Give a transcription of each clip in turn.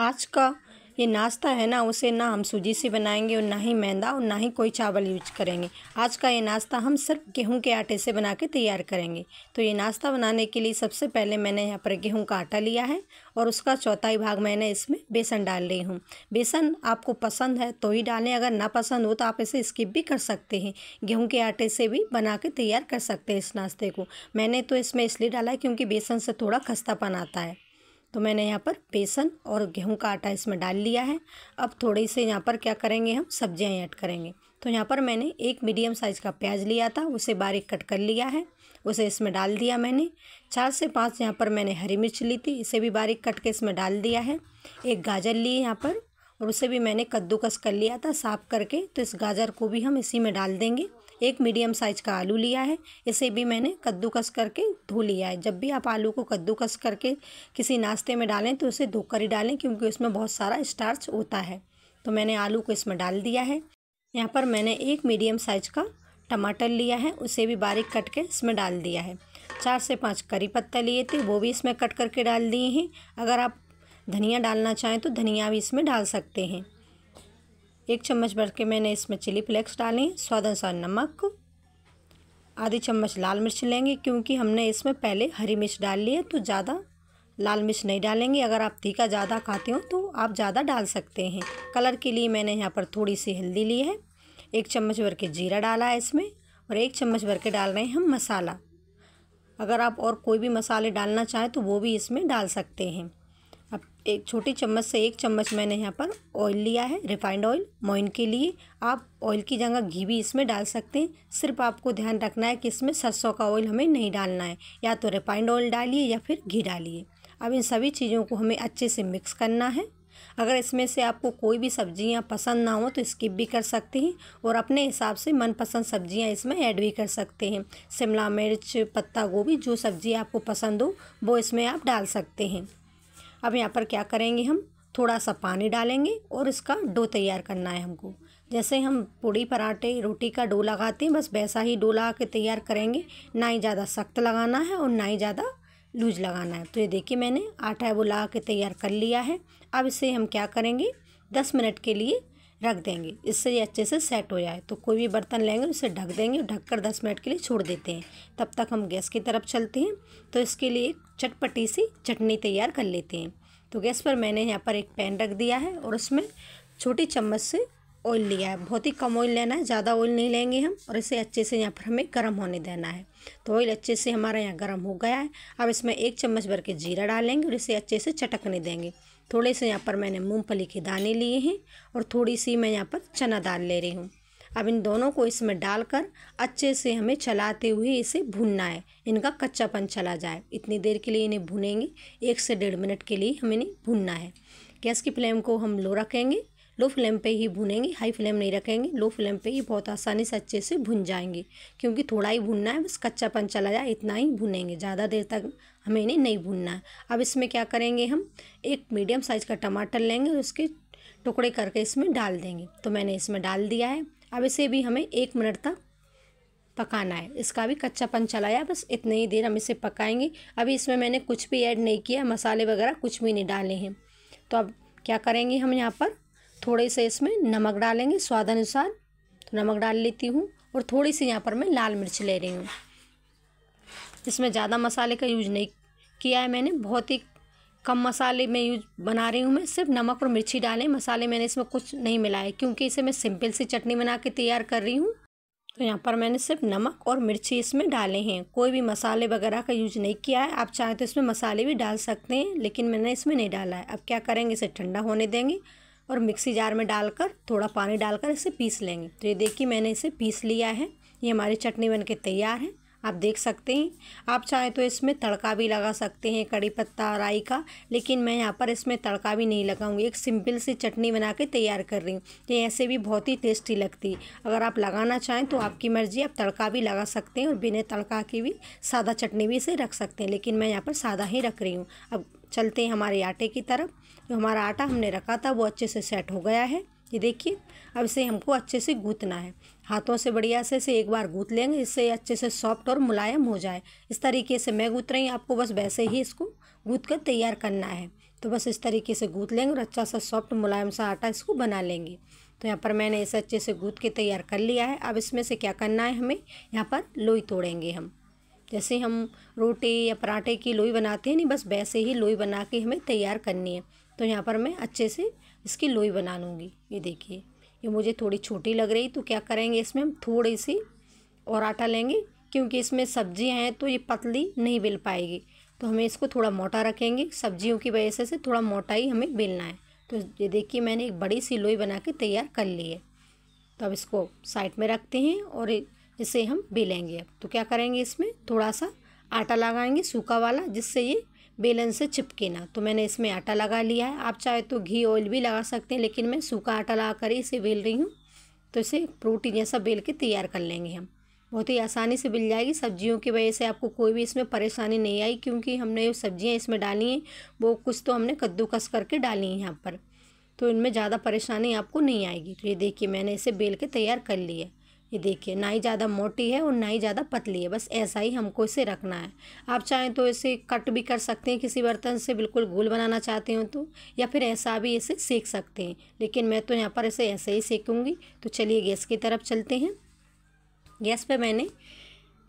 आज का ये नाश्ता है ना उसे ना हम सूजी से बनाएंगे और ना ही मैदा और ना ही कोई चावल यूज करेंगे आज का ये नाश्ता हम सिर्फ गेहूं के आटे से बना के तैयार करेंगे तो ये नाश्ता बनाने के लिए सबसे पहले मैंने यहाँ पर गेहूं का आटा लिया है और उसका चौथाई भाग मैंने इसमें बेसन डाल रही हूँ बेसन आपको पसंद है तो ही डालें अगर ना पसंद हो तो आप इसे स्किप भी कर सकते हैं गेहूँ के आटे से भी बना के तैयार कर सकते हैं इस नाश्ते को मैंने तो इसमें इसलिए डाला है क्योंकि बेसन से थोड़ा खस्तापन आता है तो मैंने यहाँ पर बेसन और गेहूं का आटा इसमें डाल लिया है अब थोड़ी से यहाँ पर क्या करेंगे हम सब्जियाँ ऐड करेंगे तो यहाँ पर मैंने एक मीडियम साइज़ का प्याज लिया था उसे बारीक कट कर लिया है उसे इसमें डाल दिया मैंने चार से पाँच यहाँ पर मैंने हरी मिर्च ली थी इसे भी बारीक कट के इसमें डाल दिया है एक गाजर ली यहाँ पर और उसे भी मैंने कद्दूकस कर लिया था साफ़ करके तो इस गाजर को भी हम इसी में डाल देंगे एक मीडियम साइज़ का आलू लिया है इसे भी मैंने कद्दूकस करके धो लिया है जब भी आप आलू को कद्दूकस करके किसी नाश्ते में डालें तो उसे धोकर ही डालें क्योंकि उसमें बहुत सारा स्टार्च होता है तो मैंने आलू को इसमें डाल दिया है यहाँ पर मैंने एक मीडियम साइज का टमाटर लिया है उसे भी बारीक कट के इसमें डाल दिया है चार से पाँच करी पत्ता लिए थे वो भी इसमें कट करके डाल दिए हैं अगर आप धनिया डालना चाहें तो धनिया भी इसमें डाल सकते हैं एक चम्मच भर के मैंने इसमें चिली फ्लेक्स डाली स्वाद अनुसार नमक आधी चम्मच लाल मिर्च लेंगे क्योंकि हमने इसमें पहले हरी मिर्च डाल ली है तो ज़्यादा लाल मिर्च नहीं डालेंगे अगर आप तीखा ज़्यादा खाते हो तो आप ज़्यादा डाल सकते हैं कलर के लिए मैंने यहाँ पर थोड़ी सी हल्दी ली है एक चम्मच भर के जीरा डाला है इसमें और एक चम्मच भर के डाल रहे हैं हम मसाला अगर आप और कोई भी मसाले डालना चाहें तो वो भी इसमें डाल सकते हैं एक छोटी चम्मच से एक चम्मच मैंने यहाँ पर ऑयल लिया है रिफाइंड ऑयल मोइन के लिए आप ऑयल की जगह घी भी इसमें डाल सकते हैं सिर्फ आपको ध्यान रखना है कि इसमें सरसों का ऑयल हमें नहीं डालना है या तो रिफाइंड ऑयल डालिए या फिर घी डालिए अब इन सभी चीज़ों को हमें अच्छे से मिक्स करना है अगर इसमें से आपको कोई भी सब्जियां पसंद ना हो तो स्किप भी कर सकते हैं और अपने हिसाब से मनपसंद सब्जियां इसमें ऐड भी कर सकते हैं शिमला मिर्च पत्ता गोभी जो सब्ज़ी आपको पसंद हो वो इसमें आप डाल सकते हैं अब यहाँ पर क्या करेंगे हम थोड़ा सा पानी डालेंगे और इसका डो तैयार करना है हमको जैसे हम पूड़ी पराठे रोटी का डो लगाते हैं बस वैसा ही डो लगा के तैयार करेंगे ना ही ज़्यादा सख्त लगाना है और ना ही ज़्यादा लूज लगाना है तो ये देखिए मैंने आटा है वो लगा के तैयार कर लिया है अब इसे हम क्या करेंगे दस मिनट के लिए रख देंगे इससे ये अच्छे से सेट हो जाए तो कोई भी बर्तन लेंगे उसे ढक देंगे और ढककर दस मिनट के लिए छोड़ देते हैं तब तक हम गैस की तरफ चलते हैं तो इसके लिए एक चटपटी सी चटनी तैयार कर लेते हैं तो गैस पर मैंने यहाँ पर एक पैन रख दिया है और उसमें छोटी चम्मच से ऑयल लिया है बहुत ही कम ऑयल लेना है ज़्यादा ऑयल नहीं लेंगे हम और इसे अच्छे से यहाँ पर हमें गर्म होने देना है तो ऑयल अच्छे से हमारा यहाँ गर्म हो गया है अब इसमें एक चम्मच भर के जीरा डालेंगे और इसे अच्छे से चटकने देंगे थोड़े से यहाँ पर मैंने मूंगफली के दाने लिए हैं और थोड़ी सी मैं यहाँ पर चना दाल ले रही हूँ अब इन दोनों को इसमें डालकर अच्छे से हमें चलाते हुए इसे भुनना है इनका कच्चापन चला जाए इतनी देर के लिए इन्हें भुनेंगे एक से डेढ़ मिनट के लिए हमें इन्हें भूनना है गैस की फ्लेम को हम लो रखेंगे लो फ्लेम पे ही भुनेंगे हाई फ्लेम नहीं रखेंगे लो फ्लेम पे ही बहुत आसानी से अच्छे से भुन जाएंगे क्योंकि थोड़ा ही भुनना है बस कच्चापन चला जाए इतना ही भुनेंगे ज़्यादा देर तक हमें इन्हें नहीं भुनना है अब इसमें क्या करेंगे हम एक मीडियम साइज़ का टमाटर लेंगे और उसके टुकड़े करके इसमें डाल देंगे तो मैंने इसमें डाल दिया है अब इसे भी हमें एक मिनट तक पकाना है इसका भी कच्चापन चला जाए बस इतने ही देर हम इसे पकाएंगे अभी इसमें मैंने कुछ भी ऐड नहीं किया मसाले वगैरह कुछ भी नहीं डाले हैं तो अब क्या करेंगे हम यहाँ पर थोड़े से इसमें नमक डालेंगे स्वाद अनुसार तो नमक डाल लेती हूँ और थोड़ी सी यहाँ पर मैं लाल मिर्च ले रही हूँ इसमें ज़्यादा मसाले का यूज नहीं किया है मैंने बहुत ही कम मसाले में यूज बना रही हूँ मैं सिर्फ नमक और मिर्ची डालें मसाले मैंने इसमें कुछ नहीं मिलाए क्योंकि इसे मैं सिंपल सी चटनी बना के तैयार कर रही हूँ तो यहाँ पर मैंने सिर्फ नमक और मिर्ची इसमें डाले हैं कोई भी मसाले वगैरह का यूज नहीं किया है आप चाहें तो इसमें मसाले भी डाल सकते हैं लेकिन मैंने इसमें नहीं डाला है अब क्या करेंगे इसे ठंडा होने देंगे और मिक्सी जार में डालकर थोड़ा पानी डालकर इसे पीस लेंगे तो ये देखिए मैंने इसे पीस लिया है ये हमारी चटनी बन के तैयार है आप देख सकते हैं आप चाहे तो इसमें तड़का भी लगा सकते हैं कड़ी पत्ता राई का लेकिन मैं यहाँ पर इसमें तड़का भी नहीं लगाऊंगी एक सिंपल सी चटनी बना के तैयार कर रही हूँ ये ऐसे भी बहुत ही टेस्टी लगती है अगर आप लगाना चाहें तो आपकी मर्ज़ी आप तड़का भी लगा सकते हैं और बिना तड़का की भी सादा चटनी भी इसे रख सकते हैं लेकिन मैं यहाँ पर सादा ही रख रही हूँ अब चलते हैं हमारे आटे की तरफ जो हमारा आटा हमने रखा था वो अच्छे से सेट हो गया है ये देखिए अब इसे हमको अच्छे से गूँथना है हाथों से बढ़िया से इसे एक बार गूँथ लेंगे इससे अच्छे से सॉफ्ट और मुलायम हो जाए इस तरीके से मैं गूँथ रही हूँ आपको बस वैसे ही इसको गूँथ कर तैयार करना है तो बस इस तरीके से गूँथ लेंगे और अच्छा सा सॉफ्ट मुलायम सा आटा इसको बना लेंगे तो यहाँ पर मैंने इसे अच्छे से गूँथ के तैयार कर लिया है अब इसमें से क्या करना है हमें यहाँ पर लोई तोड़ेंगे हम जैसे हम रोटी या पराठे की लोई बनाते हैं नहीं बस वैसे ही लोई बना के हमें तैयार करनी है तो यहाँ पर मैं अच्छे से इसकी लोई बना लूँगी ये देखिए ये मुझे थोड़ी छोटी लग रही तो क्या करेंगे इसमें हम थोड़ी सी और आटा लेंगे क्योंकि इसमें सब्जियाँ हैं तो ये पतली नहीं बेल पाएगी तो हमें इसको थोड़ा मोटा रखेंगे सब्जियों की वजह से, से थोड़ा मोटा ही हमें बेलना है तो ये देखिए मैंने एक बड़ी सी लोई बना के तैयार कर ली है तो अब इसको साइड में रखते हैं और इसे हम बेलेंगे अब तो क्या करेंगे इसमें थोड़ा सा आटा लगाएंगे सूखा वाला जिससे ये बेलन से चिपके ना तो मैंने इसमें आटा लगा लिया है आप चाहे तो घी ऑयल भी लगा सकते हैं लेकिन मैं सूखा आटा लगा कर इसे बेल रही हूँ तो इसे प्रोटीन जैसा बेल के तैयार कर लेंगे हम बहुत ही आसानी से मिल जाएगी सब्जियों की वजह से आपको कोई भी इसमें परेशानी नहीं आई क्योंकि हमने जो सब्जियाँ इसमें डाली हैं वो कुछ तो हमने कद्दूकस करके डाली हैं यहाँ पर तो इनमें ज़्यादा परेशानी आपको नहीं आएगी तो ये देखिए मैंने इसे बेल के तैयार कर लिया ये देखिए ना ही ज़्यादा मोटी है और ना ही ज़्यादा पतली है बस ऐसा ही हमको इसे रखना है आप चाहें तो इसे कट भी कर सकते हैं किसी बर्तन से बिल्कुल गोल बनाना चाहते हो तो या फिर ऐसा भी इसे सेक सकते हैं लेकिन मैं तो यहाँ पर इसे ऐसे ही सेकूँगी तो चलिए गैस की तरफ चलते हैं गैस पर मैंने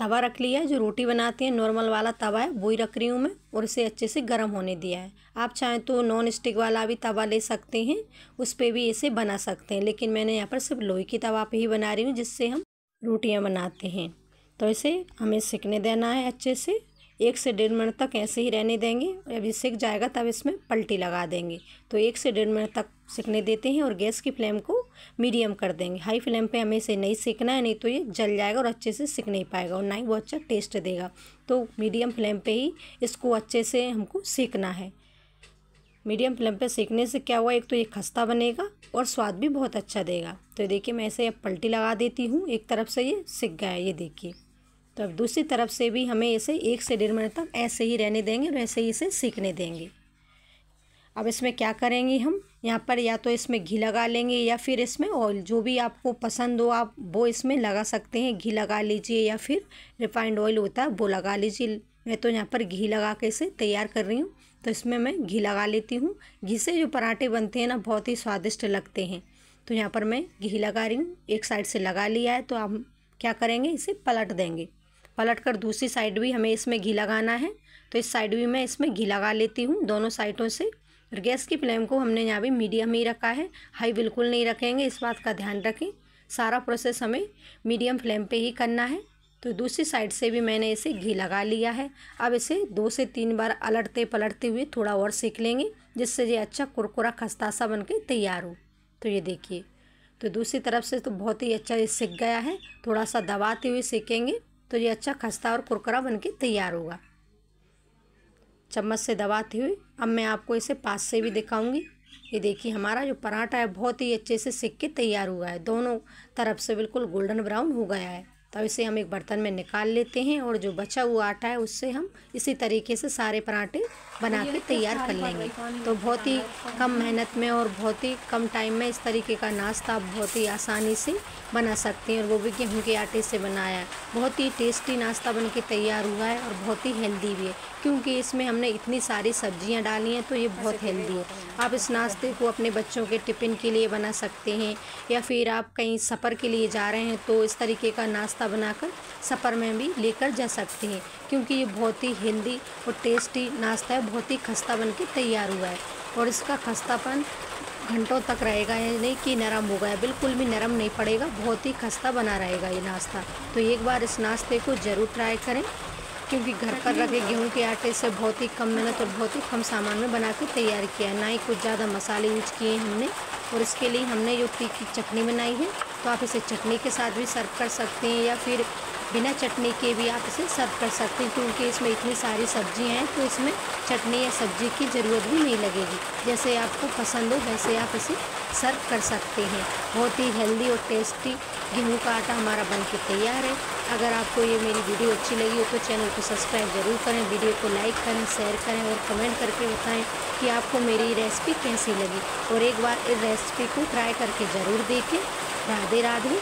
तवा रख लिया है जो रोटी बनाती है नॉर्मल वाला तवा है वो ही रख रही हूँ मैं और इसे अच्छे से गर्म होने दिया है आप चाहें तो नॉन स्टिक वाला भी तवा ले सकते हैं उस पर भी इसे बना सकते हैं लेकिन मैंने यहाँ पर सिर्फ लोहे की तवा पर ही बना रही हूँ जिससे हम रोटियाँ बनाते हैं तो इसे हमें सिकने देना है अच्छे से एक से डेढ़ मिनट तक ऐसे ही रहने देंगे जब ये सिक जाएगा तब इसमें पलटी लगा देंगे तो एक से डेढ़ मिनट तक सिकने देते हैं और गैस की फ्लेम को मीडियम कर देंगे हाई फ्लेम पे हमें इसे नहीं सेकना है नहीं तो ये जल जाएगा और अच्छे से सीख नहीं पाएगा और ना ही वो अच्छा टेस्ट देगा तो मीडियम फ्लेम पे ही इसको अच्छे से हमको सेकना है मीडियम फ्लेम पे सेकने से क्या हुआ एक तो ये खस्ता बनेगा और स्वाद भी बहुत अच्छा देगा तो देखिए मैं ऐसे अब पलटी लगा देती हूँ एक तरफ से ये सिक गया ये देखिए तो अब दूसरी तरफ से भी हमें इसे एक से डेढ़ मिनट तक ऐसे ही रहने देंगे और ऐसे ही इसे सीखने देंगे अब इसमें क्या करेंगे हम यहाँ पर या तो इसमें घी लगा लेंगे या फिर इसमें ऑयल जो भी आपको पसंद हो आप वो इसमें लगा सकते हैं घी लगा लीजिए या फिर रिफाइंड ऑयल होता है वो लगा लीजिए मैं तो यहाँ पर घी लगा के इसे तैयार कर रही हूँ तो इसमें मैं घी लगा लेती हूँ घी से जो पराठे बनते हैं ना बहुत ही स्वादिष्ट लगते हैं तो यहाँ पर मैं घी लगा रही हूँ एक साइड से लगा लिया है तो हम क्या करेंगे इसे पलट देंगे पलट कर दूसरी साइड भी हमें इसमें घी लगाना है तो इस साइड भी मैं इसमें घी लगा लेती हूँ दोनों साइडों से और गैस की फ्लेम को हमने यहाँ भी मीडियम ही रखा है हाई बिल्कुल नहीं रखेंगे इस बात का ध्यान रखें सारा प्रोसेस हमें मीडियम फ्लेम पे ही करना है तो दूसरी साइड से भी मैंने इसे घी लगा लिया है अब इसे दो से तीन बार अलटते पलटते हुए थोड़ा और सेक लेंगे जिससे ये अच्छा कुरकुरा खस्ता सा बन के तैयार हो तो ये देखिए तो दूसरी तरफ से तो बहुत ही अच्छा ये सेक गया है थोड़ा सा दबाते हुए सेकेंगे तो ये अच्छा खस्ता और कुरकुरा बन के तैयार होगा चम्मच से दबाती हुई अब मैं आपको इसे पास से भी दिखाऊंगी ये देखिए हमारा जो पराठा है बहुत ही अच्छे से सिक के तैयार हुआ है दोनों तरफ से बिल्कुल गोल्डन ब्राउन हो गया है तब तो इसे हम एक बर्तन में निकाल लेते हैं और जो बचा हुआ आटा है उससे हम इसी तरीके से सारे पराठे बना के तैयार कर लेंगे तो बहुत ही कम मेहनत में और बहुत ही कम टाइम में इस तरीके का नाश्ता बहुत ही आसानी से बना सकते हैं और वो भी गेहूँ के आटे से बनाया है बहुत ही टेस्टी नाश्ता बन के तैयार हुआ है और बहुत ही हेल्दी भी है क्योंकि इसमें हमने इतनी सारी सब्जियां डाली हैं तो ये बहुत तो हेल्दी है आप इस नाश्ते को अपने बच्चों के टिफ़िन के लिए बना सकते हैं या फिर आप कहीं सफ़र के लिए जा रहे हैं तो इस तरीके का नाश्ता बनाकर सफ़र में भी लेकर जा सकते हैं क्योंकि ये बहुत ही हेल्दी और टेस्टी नाश्ता है बहुत ही खस्ता बन के तैयार हुआ है और इसका खस्तापन घंटों तक रहेगा ये नहीं कि नरम हो गया बिल्कुल भी नरम नहीं पड़ेगा बहुत ही खस्ता बना रहेगा ये नाश्ता तो एक बार इस नाश्ते को ज़रूर ट्राई करें क्योंकि घर पर रखे गेहूं के आटे से बहुत ही कम मेहनत और बहुत ही कम सामान में बना के तैयार किया है ना ही कुछ ज़्यादा मसाले यूज किए हमने और इसके लिए हमने जो तीखी चटनी बनाई है तो आप इसे चटनी के साथ भी सर्व कर सकते हैं या फिर बिना चटनी के भी आप इसे सर्व कर सकते हैं क्योंकि इसमें इतनी सारी सब्जी हैं तो इसमें चटनी या सब्जी की ज़रूरत भी नहीं लगेगी जैसे आपको पसंद हो वैसे आप इसे सर्व कर सकते हैं बहुत ही हेल्दी और टेस्टी गेहूँ का आटा हमारा बन के तैयार है अगर आपको ये मेरी वीडियो अच्छी लगी हो तो चैनल को सब्सक्राइब ज़रूर करें वीडियो को लाइक करें शेयर करें और कमेंट करके बताएं कि आपको मेरी रेसिपी कैसी लगी और एक बार इस रेसिपी को ट्राई करके ज़रूर देखें राधे राधे